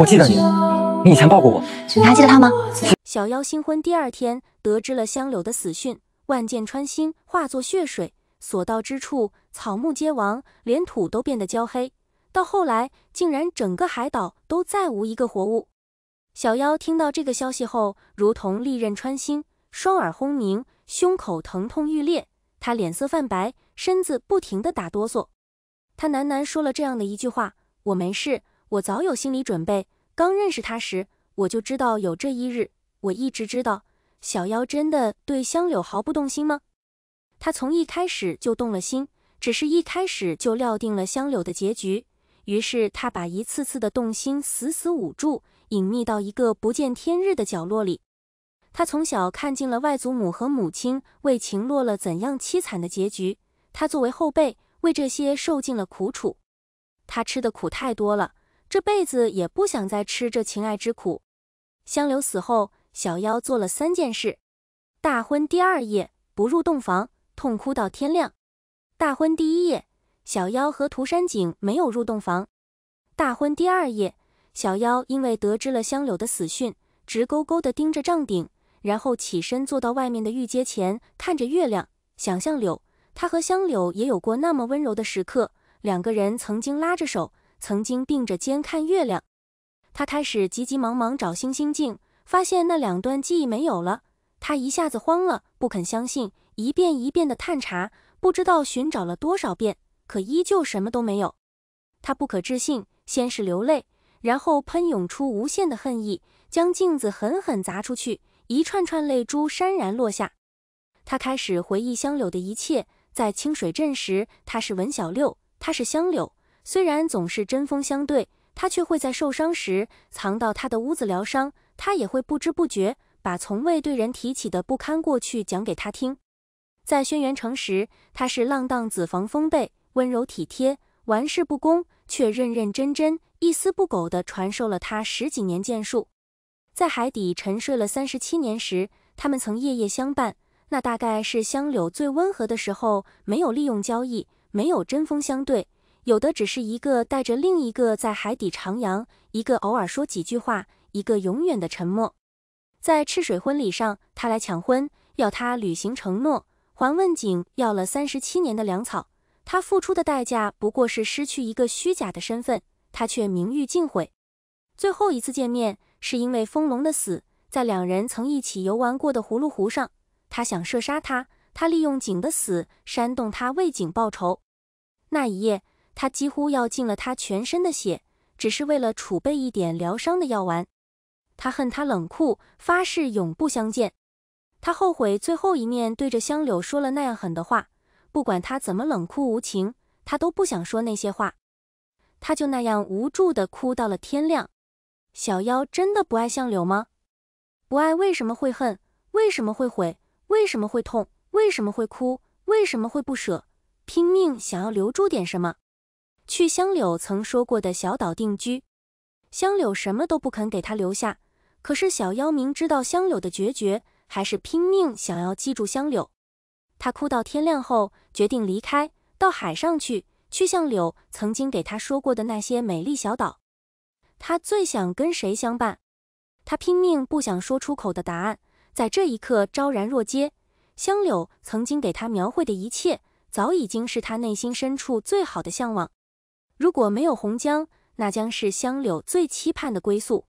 我记得你，你以前抱过我。你还记得他吗？小妖新婚第二天，得知了香柳的死讯，万箭穿心，化作血水，所到之处，草木皆亡，连土都变得焦黑。到后来，竟然整个海岛都再无一个活物。小妖听到这个消息后，如同利刃穿心，双耳轰鸣，胸口疼痛欲裂，他脸色泛白，身子不停的打哆嗦。他喃喃说了这样的一句话。我没事，我早有心理准备。刚认识他时，我就知道有这一日。我一直知道，小妖真的对香柳毫不动心吗？他从一开始就动了心，只是一开始就料定了香柳的结局。于是他把一次次的动心死死捂住，隐秘到一个不见天日的角落里。他从小看尽了外祖母和母亲为情落了怎样凄惨的结局。他作为后辈，为这些受尽了苦楚。他吃的苦太多了，这辈子也不想再吃这情爱之苦。香柳死后，小妖做了三件事：大婚第二夜不入洞房，痛哭到天亮；大婚第一夜，小妖和涂山璟没有入洞房；大婚第二夜，小妖因为得知了香柳的死讯，直勾勾地盯着帐顶，然后起身坐到外面的玉阶前，看着月亮，想象柳，他和香柳也有过那么温柔的时刻。两个人曾经拉着手，曾经并着肩看月亮。他开始急急忙忙找星星镜，发现那两段记忆没有了。他一下子慌了，不肯相信，一遍一遍的探查，不知道寻找了多少遍，可依旧什么都没有。他不可置信，先是流泪，然后喷涌出无限的恨意，将镜子狠狠砸出去，一串串泪珠潸然落下。他开始回忆香柳的一切，在清水镇时，他是文小六。他是香柳，虽然总是针锋相对，他却会在受伤时藏到他的屋子疗伤。他也会不知不觉把从未对人提起的不堪过去讲给他听。在轩辕城时，他是浪荡子房风贝，温柔体贴，玩世不恭，却认认真真、一丝不苟地传授了他十几年剑术。在海底沉睡了三十七年时，他们曾夜夜相伴。那大概是香柳最温和的时候，没有利用交易。没有针锋相对，有的只是一个带着另一个在海底徜徉，一个偶尔说几句话，一个永远的沉默。在赤水婚礼上，他来抢婚，要他履行承诺，还问景要了三十七年的粮草。他付出的代价不过是失去一个虚假的身份，他却名誉尽毁。最后一次见面是因为风龙的死，在两人曾一起游玩过的葫芦湖上，他想射杀他，他利用景的死煽动他为景报仇。那一夜，他几乎要尽了他全身的血，只是为了储备一点疗伤的药丸。他恨他冷酷，发誓永不相见。他后悔最后一面对着香柳说了那样狠的话。不管他怎么冷酷无情，他都不想说那些话。他就那样无助地哭到了天亮。小妖真的不爱相柳吗？不爱为什么会恨？为什么会悔？为什么会痛？为什么会哭？为什么会不舍？拼命想要留住点什么，去香柳曾说过的小岛定居。香柳什么都不肯给他留下，可是小妖明知道香柳的决绝，还是拼命想要记住香柳。他哭到天亮后，决定离开，到海上去，去向柳曾经给他说过的那些美丽小岛。他最想跟谁相伴？他拼命不想说出口的答案，在这一刻昭然若揭。香柳曾经给他描绘的一切。早已经是他内心深处最好的向往。如果没有红江，那将是香柳最期盼的归宿。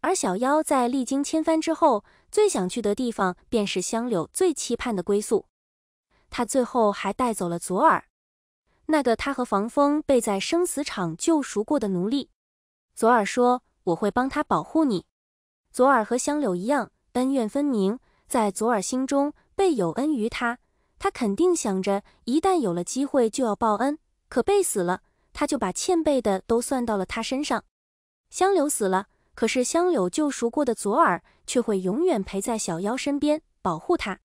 而小妖在历经千帆之后，最想去的地方便是香柳最期盼的归宿。他最后还带走了左耳，那个他和防风被在生死场救赎过的奴隶。左耳说：“我会帮他保护你。”左耳和香柳一样，恩怨分明。在左耳心中，备有恩于他。他肯定想着，一旦有了机会，就要报恩。可贝死了，他就把欠贝的都算到了他身上。香柳死了，可是香柳救赎过的左耳却会永远陪在小妖身边，保护他。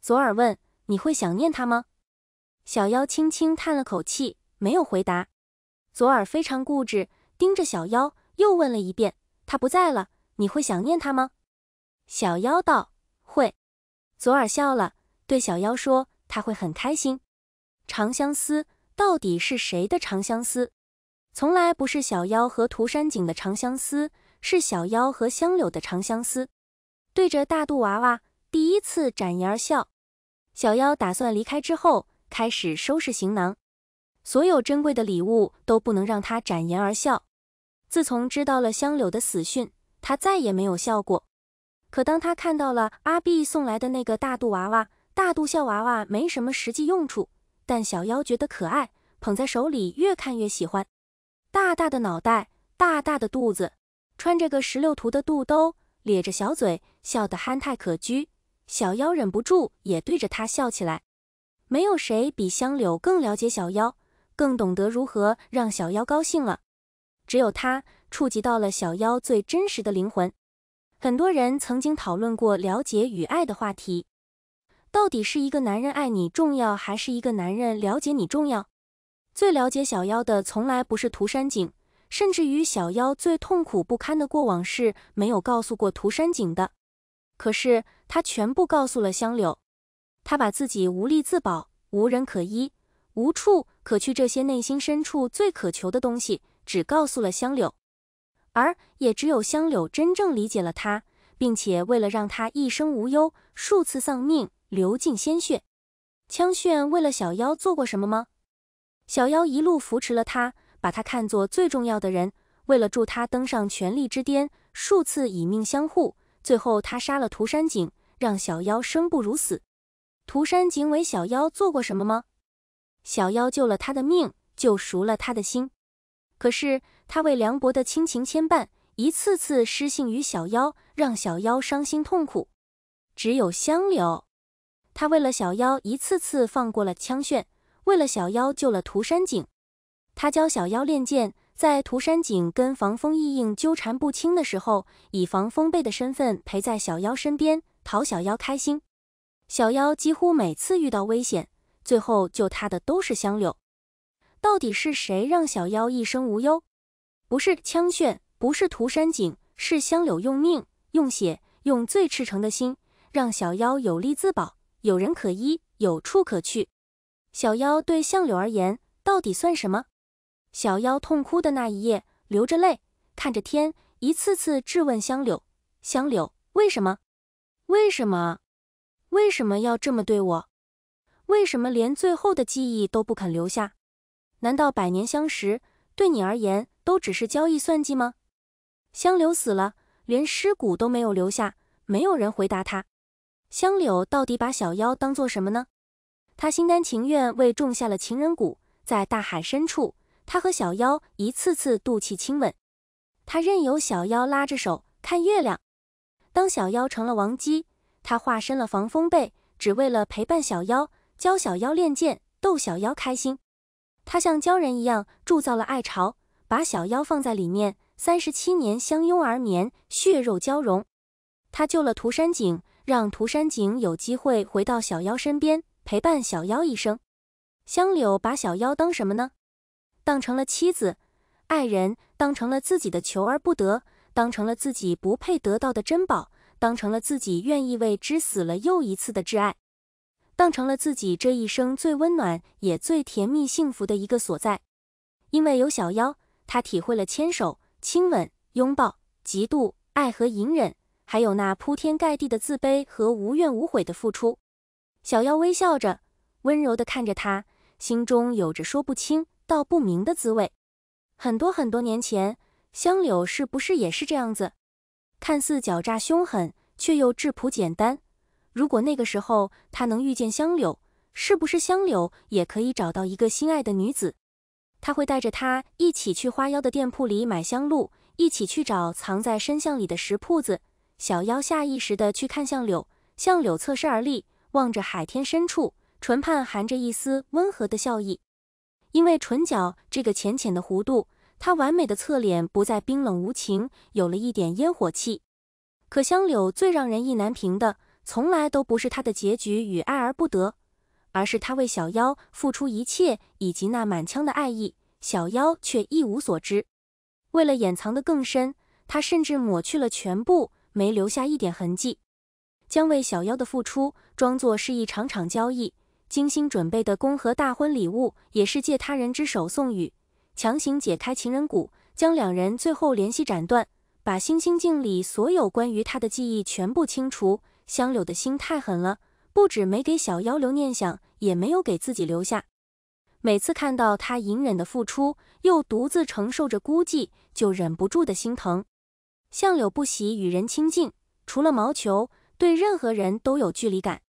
左耳问：“你会想念他吗？”小妖轻轻叹了口气，没有回答。左耳非常固执，盯着小妖又问了一遍：“他不在了，你会想念他吗？”小妖道：“会。”左耳笑了。对小妖说，他会很开心。长相思到底是谁的长相思？从来不是小妖和涂山璟的长相思，是小妖和香柳的长相思。对着大肚娃娃，第一次展颜而笑。小妖打算离开之后，开始收拾行囊。所有珍贵的礼物都不能让他展颜而笑。自从知道了香柳的死讯，他再也没有笑过。可当他看到了阿碧送来的那个大肚娃娃，大肚笑娃娃没什么实际用处，但小妖觉得可爱，捧在手里越看越喜欢。大大的脑袋，大大的肚子，穿着个石榴图的肚兜，咧着小嘴，笑得憨态可掬。小妖忍不住也对着他笑起来。没有谁比香柳更了解小妖，更懂得如何让小妖高兴了。只有他触及到了小妖最真实的灵魂。很多人曾经讨论过了解与爱的话题。到底是一个男人爱你重要，还是一个男人了解你重要？最了解小妖的从来不是涂山璟，甚至于小妖最痛苦不堪的过往是没有告诉过涂山璟的。可是他全部告诉了香柳，他把自己无力自保、无人可依、无处可去这些内心深处最渴求的东西，只告诉了香柳。而也只有香柳真正理解了他，并且为了让他一生无忧，数次丧命。流尽鲜血，枪炫为了小妖做过什么吗？小妖一路扶持了他，把他看作最重要的人，为了助他登上权力之巅，数次以命相护。最后他杀了涂山璟，让小妖生不如死。涂山璟为小妖做过什么吗？小妖救了他的命，救赎了他的心。可是他为梁薄的亲情牵绊，一次次失信于小妖，让小妖伤心痛苦。只有香柳。他为了小妖一次次放过了枪炫，为了小妖救了涂山璟。他教小妖练剑，在涂山璟跟防风意映纠缠不清的时候，以防风背的身份陪在小妖身边，讨小妖开心。小妖几乎每次遇到危险，最后救他的都是香柳。到底是谁让小妖一生无忧？不是枪炫，不是涂山璟，是香柳用命、用血、用最赤诚的心，让小妖有力自保。有人可依，有处可去。小妖对相柳而言，到底算什么？小妖痛哭的那一夜，流着泪看着天，一次次质问相柳：相柳，为什么？为什么？为什么要这么对我？为什么连最后的记忆都不肯留下？难道百年相识，对你而言都只是交易算计吗？相柳死了，连尸骨都没有留下，没有人回答他。香柳到底把小妖当做什么呢？他心甘情愿为种下了情人蛊，在大海深处，他和小妖一次次赌气亲吻，他任由小妖拉着手看月亮。当小妖成了王姬，他化身了防风被，只为了陪伴小妖，教小妖练剑，逗小妖开心。他像鲛人一样铸造了爱巢，把小妖放在里面，三十七年相拥而眠，血肉交融。他救了涂山璟。让涂山璟有机会回到小妖身边，陪伴小妖一生。香柳把小妖当什么呢？当成了妻子、爱人，当成了自己的求而不得，当成了自己不配得到的珍宝，当成了自己愿意为之死了又一次的挚爱，当成了自己这一生最温暖也最甜蜜幸福的一个所在。因为有小妖，他体会了牵手、亲吻、拥抱、嫉妒、爱和隐忍。还有那铺天盖地的自卑和无怨无悔的付出。小妖微笑着，温柔的看着他，心中有着说不清道不明的滋味。很多很多年前，香柳是不是也是这样子？看似狡诈凶狠，却又质朴简单。如果那个时候他能遇见香柳，是不是香柳也可以找到一个心爱的女子？他会带着她一起去花妖的店铺里买香露，一起去找藏在深巷里的石铺子。小妖下意识的去看向柳，向柳侧身而立，望着海天深处，唇畔含着一丝温和的笑意。因为唇角这个浅浅的弧度，他完美的侧脸不再冰冷无情，有了一点烟火气。可香柳最让人意难平的，从来都不是他的结局与爱而不得，而是他为小妖付出一切以及那满腔的爱意，小妖却一无所知。为了掩藏的更深，他甚至抹去了全部。没留下一点痕迹，将为小妖的付出装作是一场场交易，精心准备的宫和大婚礼物也是借他人之手送予，强行解开情人谷。将两人最后联系斩断，把星星镜里所有关于他的记忆全部清除。香柳的心太狠了，不止没给小妖留念想，也没有给自己留下。每次看到他隐忍的付出，又独自承受着孤寂，就忍不住的心疼。相柳不喜与人亲近，除了毛球，对任何人都有距离感。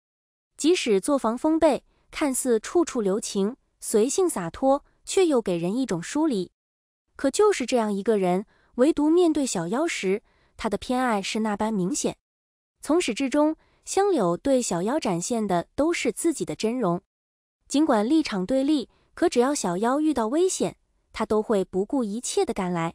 即使做防风被，看似处处留情、随性洒脱，却又给人一种疏离。可就是这样一个人，唯独面对小妖时，他的偏爱是那般明显。从始至终，香柳对小妖展现的都是自己的真容。尽管立场对立，可只要小妖遇到危险，他都会不顾一切的赶来。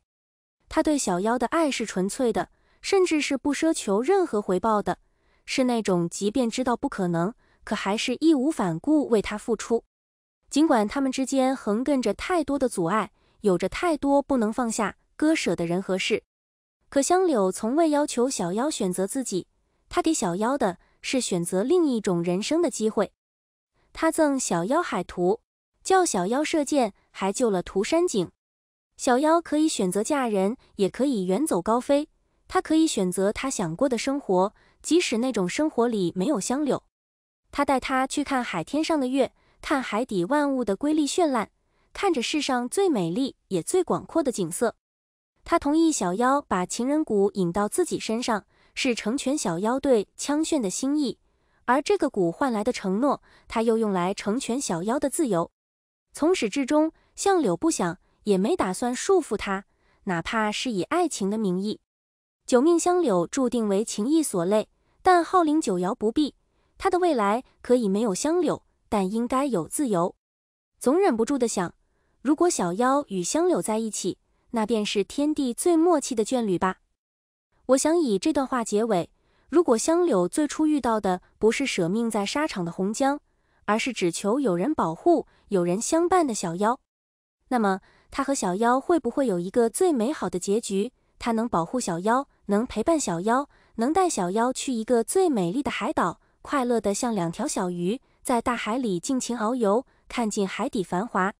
他对小妖的爱是纯粹的，甚至是不奢求任何回报的，是那种即便知道不可能，可还是义无反顾为他付出。尽管他们之间横亘着太多的阻碍，有着太多不能放下、割舍的人和事，可香柳从未要求小妖选择自己，他给小妖的是选择另一种人生的机会。他赠小妖海图，叫小妖射箭，还救了涂山璟。小妖可以选择嫁人，也可以远走高飞。他可以选择他想过的生活，即使那种生活里没有香柳。他带他去看海天上的月，看海底万物的瑰丽绚烂，看着世上最美丽也最广阔的景色。他同意小妖把情人蛊引到自己身上，是成全小妖对枪炫的心意。而这个蛊换来的承诺，他又用来成全小妖的自由。从始至终，相柳不想。也没打算束缚他，哪怕是以爱情的名义。九命香柳注定为情义所累，但号令九瑶不必。他的未来可以没有香柳，但应该有自由。总忍不住的想，如果小妖与香柳在一起，那便是天地最默契的眷侣吧。我想以这段话结尾：如果香柳最初遇到的不是舍命在沙场的红江，而是只求有人保护、有人相伴的小妖，那么。他和小妖会不会有一个最美好的结局？他能保护小妖，能陪伴小妖，能带小妖去一个最美丽的海岛，快乐的像两条小鱼在大海里尽情遨游，看尽海底繁华。